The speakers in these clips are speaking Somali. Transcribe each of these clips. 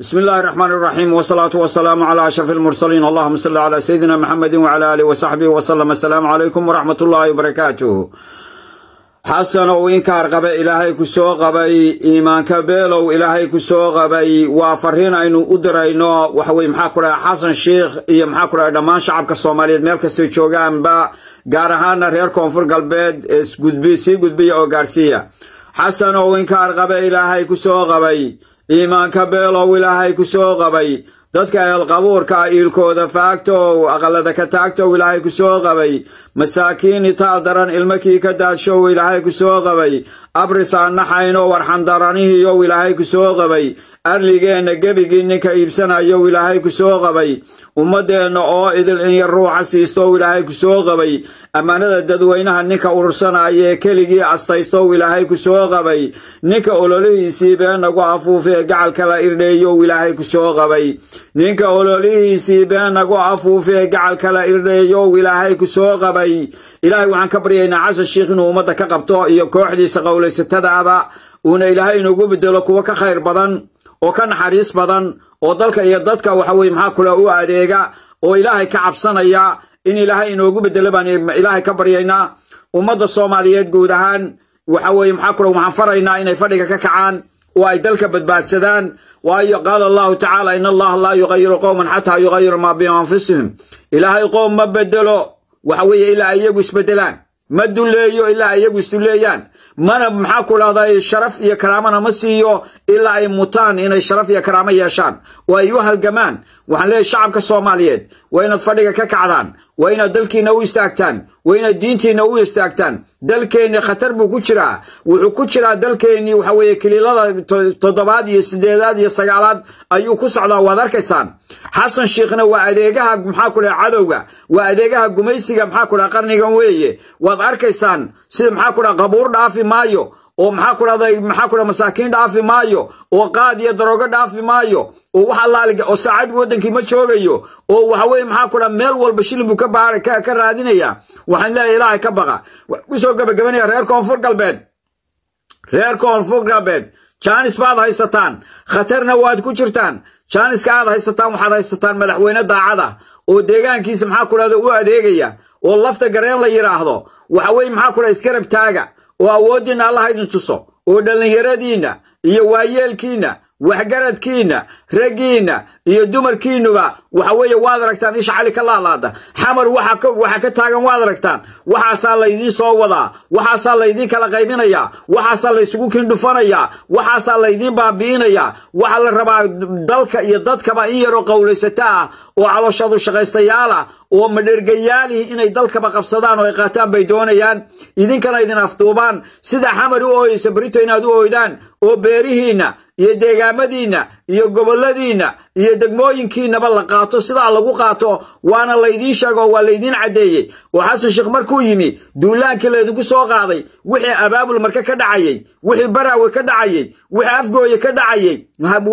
بسم الله الرحمن الرحيم والصلاة والسلام على أشرف المرسلين اللهم صل على سيدنا محمد وعلى آله وصحبه وسلم السلام عليكم ورحمة الله وبركاته xasanow inkaar qabe ilaahay ku soo qabay iimaanka beelow ilaahay ku soo qabay waa fariin aynu u dirayno waxaweye maxaa ku dhaha xasan sheikh iyo maxaa ku dhaha dhammaan shacabka soomaaliyeed meel kastay joogaanba gaar ahaana reer koonfur galbeed eesgudb sii gudbiya oo gaarsiiya xasanow inkaar ilaahay ku qabay iimaanka beelow ilaahay ku soo qabay dadka eelqabuurka iilkooda faagto aqallada ka taagtow ilaahay ku soo qabay masaakiini taal daran ilmakii ka daadshow ilaahay ku soo qabay abris aan naxayno warxandaranihiiyow ilaahay ku soo qabay arligeenna gebigii ninka iibsanayow ilaahay ku soo qabay ummaddeenna oo idil in yar ruuxa siistow ilaahay ku soo qabay ammaanada dadweynaha ninka urursanaya ee keligii astaystow ilaahay ku soo qabay ninka ololihiisii been nagu afuufee gacalkala irdheeyow ilaahay ku soo qabay ninka ololihiisii been nagu afuufee gacalkala irdheeyow ilaahay ku soo qabay maray ilaahay waxaan ka baryaynaa casa sheikh inuu ummadda ka qabto iyo kooxdiisa qowlaysatadaaba uuna ilaahay inugu bedelo kuwo ka khayr badan oo ka naxariis badan oo dalka iyo dadka waxa weye maxaa kula u adeega oo ilaahay ka cabsanaya in ilaahay inoogu bedelo baan ilaahay ka baryaynaa ummadda soomaaliyeed guud ahaan waxa weye maxaa kula waxaan faraynaa inay fadhiga ka kacaan oo ay dalka badbaadsadaan waayo qaala allahu tacaala in allaha laa yuqayiru qowman xataa yuqayiru maa bianfusihim ilaahay qoom ma bedelo waxa weeye ilaa iyagu isbedelaan ma duleeyo ilaa iyagu isduleeyaan mana maxaa ku dhahday sharaf iyo karaamana ma siiyo ilaa ay mutaan inay sharaf iyo karaamo yeeshaan oo ay u halgamaan waxaan leeyahy shacabka soomaaliyeed waa inaad fadhiga ka kacdaan waa inaad dalkiina u istaagtaan waa inaad diintiina u istaagtaan dalkeennii khatar buu ku jiraa wuxuu ku jiraa dalkeennii waxa weeye kiliilada toddobaad iyo siddeedaad iyo sagaalaad ayuu ku socdaa waad arkaysaan xasan shiikhna waa adeegaha maxaa ku dhaha cadowga waa adeegaha gumaysiga maxaa ku dhaha qarnigan weeye waad arkaysaan sida maxaa ku dhaha qabuur dhaafi maayo oo maxaa ku dhahday maxaa ku dhaha masaakiin dhaafi maayo oo qaad iyo daroogo dhaafi maayo oo wax allaalige oo saacad waddankii ma joogayo oo waxa weeye maxaa ku dhaha meel walba shilin buu ka baara ka ka raadinayaa waxaan leeyahay ilaahay ka baqa waxaan usoo gabagabanaya reer koonfur galbeed reer koonfur galbeed jaanis baad haysataan khatarna waad ku jirtaan jaaniska aad haysataan waxaad haysataan madaxweyne daacada oo deegaankiisa maxaa ku dhahda u adeegaya oo lafta gareen la yidhaahdo waxa weeye maxaa ku dhaha iskarab taaga oo awooddiinna allaha idin tuso oo dhallinyaradiinna iyo waayeelkiinna waxgaradkiina raggiina iyo dumarkiinuba waxa weeye waad aragtaan isha cali ka laalaada xamar waxaa ka taagan waad aragtaan waxaasaa laydiin soo wadaa waxaasaa laydiin kala qaybinayaa waxaasaa laysugu kindhufanayaa waxaasaa laydiin baabi'inayaa waxaa la rabaa dalka iyo dadkaba in yaroo qowlaysata ah oo caloshadu shaqaystayaal oo madhergayaalihi inay dalkaba qabsadaan oo ay qaataan bay doonayaan idinkana idin afduubaan sida xamar u ooyeysa barito inaad u ooydaan oo beerihiinna iyo deegaamadiinna iyo gobolladiinna iyo degmooyinkiinaba la qaato sidaa lagu qaato waana laydiin sheegoo waa laydiin caddeeyey oo xasan sheekh markuu yimi duulaankii laydigu soo qaaday wixii abaabul marke ka dhacayey wixii baraawe ka dhacayey wixii afgooye ka dhacayey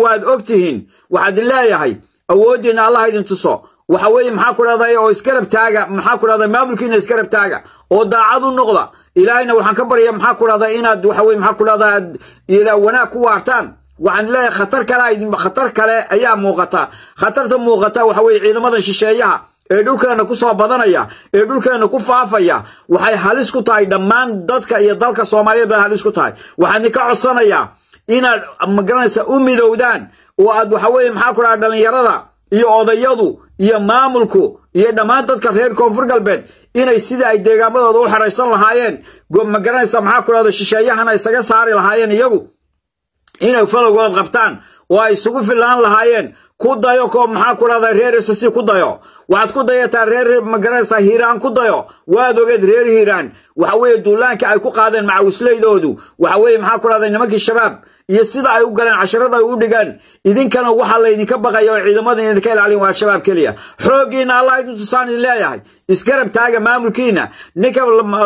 waad og tihiin waxaad leeyahay awooddiinna allah idin tuso waxa weeye maxaa ku dhahday oo iskarab taaga maxaa ku dhahday maamulkiina iskarab taaga oo daacad u noqda ilaahayna waxaan ka barya maxaa ku dhahday inaad waxa weye maxaa ku dhahdaa aad ilaa wanaag ku waartaan waxaan leeyahay khatar kale khatar kale ayaa muuqata khatarta muuqata waxa weye ciidamadan shisheeyaha ee dhulkeena ku soo badanaya ee dhulkeena ku faafaya waxay halis ku tahay dhammaan dadka iyo dalka soomaaliyeed bay halis ku tahay waxaan idinka codsanayaa inaad magaranaysa u midowdaan oo aad waxa weye maxaa ku dhaha dhalinyarada iyo odayadu iyo maamulku iyo dhammaan dadka reer koonfur galbeed inay sida ay deegaamadooda u xadhaysan lahaayeen ma maxaa ku dhahda shisheeyahan ay isaga saari lahaayeen iyagu inay falowgooda qabtaan oo ay isugu fillaan lahaayeen ku dayo koo maxaa ku dhahdaa reer isasi ku dayo waxaad ku dayataa reer magaraysa hiiraan ku dayo waad ogeed reer hiiraan waxa weeye duulaanka ay ku qaadeen macawisleydoodu waxa weeye maxaa ku dhahday nimankii shabaab iyo sida ay u galeen casharada ay u dhigaan idinkana waxaa laydinka baqaya oo ciidamadan idinka ilaalin waa al-shabaab keliya xooggiina allah idin tusaan idin leeyahay isgarab taaga maamulkiina ninka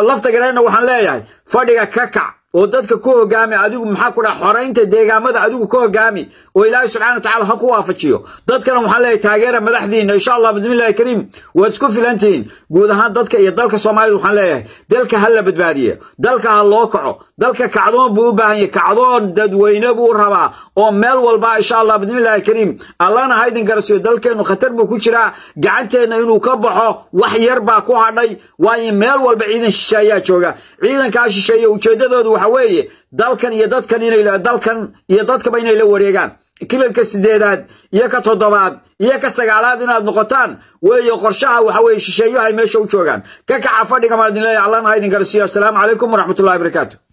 lafta gareenna waxaan leeyahay fadhiga ka kac oo dadka ku hogaami adigu maxaa ku dhaha xoraynta deegaamada adigu ka hogaami oo ilaahay subxana watacala ha ku waafajiyo dadkana waxaan leeyahay taageera madaxdiinna insha allah bismillahi kariim waad isku filantihiin guud ahaan dadka iyo dalka soomaalida waxaan leeyahay dalka ha la badbaadiya dalka ha loo kaco dalka kacdoon buu u baahan yahay kacdoon dadweyne buu rabaa oo meel walba insha allah bismillahi kariim allana haydin garasiyo dalkeennu khatar buu ku jiraa gacanteenna inuu ka baxo wax yar baa ku hadhay waayo meel walba ciidan shisheeyaa jooga ciidankaa shisheeye ujeedadoodu waxa weeye dalkan iyo dadkan dalkan iyo dadkaba inay la wareegaan kilalka sideedaad iyo ka toddobaad iyo ka sagaalaad inaad noqotaan weeye qorshaha waxa weye shisheeyahay meesha u joogaan ka kaca fadhiga maadinle allan haydin garsiyo assalaamu calaykum waraxmatullahi barakaatu